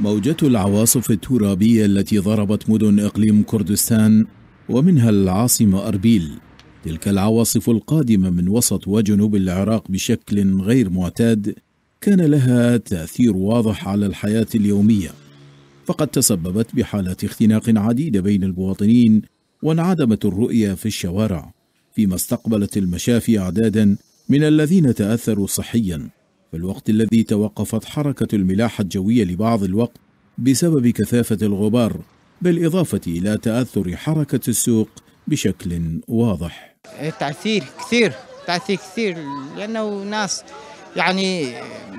موجة العواصف الترابية التي ضربت مدن إقليم كردستان ومنها العاصمة أربيل تلك العواصف القادمة من وسط وجنوب العراق بشكل غير معتاد كان لها تأثير واضح على الحياة اليومية فقد تسببت بحالات اختناق عديدة بين المواطنين وانعدمت الرؤية في الشوارع فيما استقبلت المشافي أعدادا من الذين تأثروا صحيا في الوقت الذي توقفت حركة الملاحة الجوية لبعض الوقت بسبب كثافة الغبار بالإضافة إلى تأثر حركة السوق بشكل واضح إيه، تأثير كثير تأثير كثير لأنه ناس يعني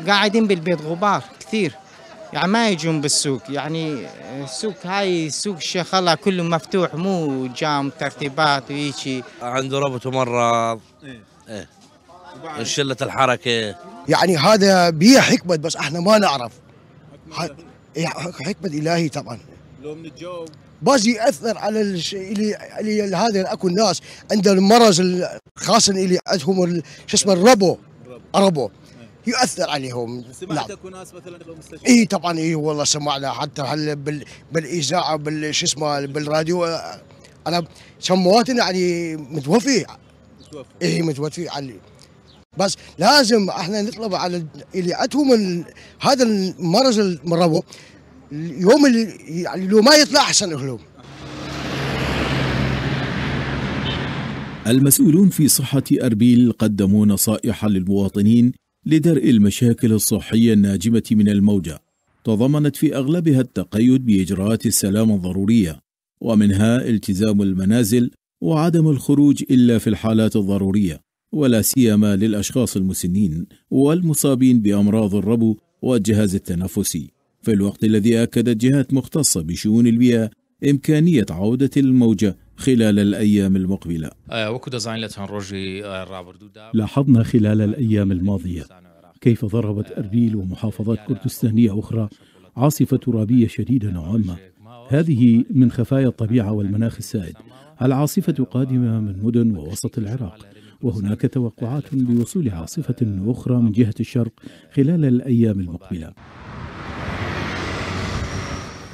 قاعدين بالبيت غبار كثير يعني ما يجون بالسوق يعني السوق هاي سوق الشيخ الله كله مفتوح مو جام ترتيبات ويشي عنده ربط ومرض إيه. إيه. شله الحركه يعني هذا بيها حكمه بس احنا ما نعرف حكمه الهي طبعا لو من الجو بس ياثر على اللي اللي هذا اكو ناس عند المرض خاصه اللي عندهم شو اسمه الربو الربو نعم. يؤثر عليهم سمعت نعم. اكو ناس مثلا بالمستشفى اي طبعا اي والله سمعنا حتى هل بال... بالاذاعه بال شو اسمه بالراديو انا سمواتنا يعني متوفي متوفي اي متوفي علي بس لازم احنا نطلب على اللي عندهم هذا المرض المرض اليوم اللي يعني لو ما يطلع احسن لهم المسؤولون في صحة أربيل قدموا نصائح للمواطنين لدرء المشاكل الصحية الناجمة من الموجة تضمنت في أغلبها التقيد بإجراءات السلام الضرورية ومنها التزام المنازل وعدم الخروج إلا في الحالات الضرورية ولا سيما للأشخاص المسنين والمصابين بأمراض الربو والجهاز التنفسي في الوقت الذي أكدت جهات مختصة بشؤون البيئة إمكانية عودة الموجة خلال الأيام المقبلة آه، آه، لاحظنا خلال الأيام الماضية كيف ضربت أربيل ومحافظات كردستانية أخرى عاصفة ترابية شديدة نوعا ما هذه من خفايا الطبيعة والمناخ السائد العاصفة قادمة من مدن ووسط العراق وهناك توقعات لوصول عاصفة أخرى من جهة الشرق خلال الأيام المقبلة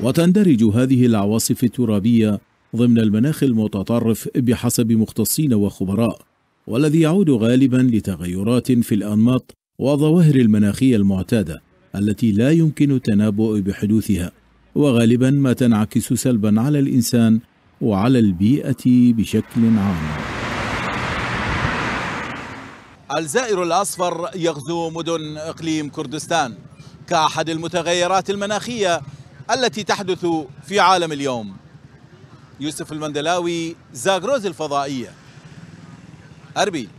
وتندرج هذه العواصف الترابية ضمن المناخ المتطرف بحسب مختصين وخبراء والذي يعود غالبا لتغيرات في الأنماط والظواهر المناخية المعتادة التي لا يمكن التنبؤ بحدوثها وغالبا ما تنعكس سلبا على الإنسان وعلى البيئة بشكل عام الزائر الأصفر يغزو مدن إقليم كردستان كأحد المتغيرات المناخية التي تحدث في عالم اليوم يوسف المندلاوي زاغروز الفضائية أربيل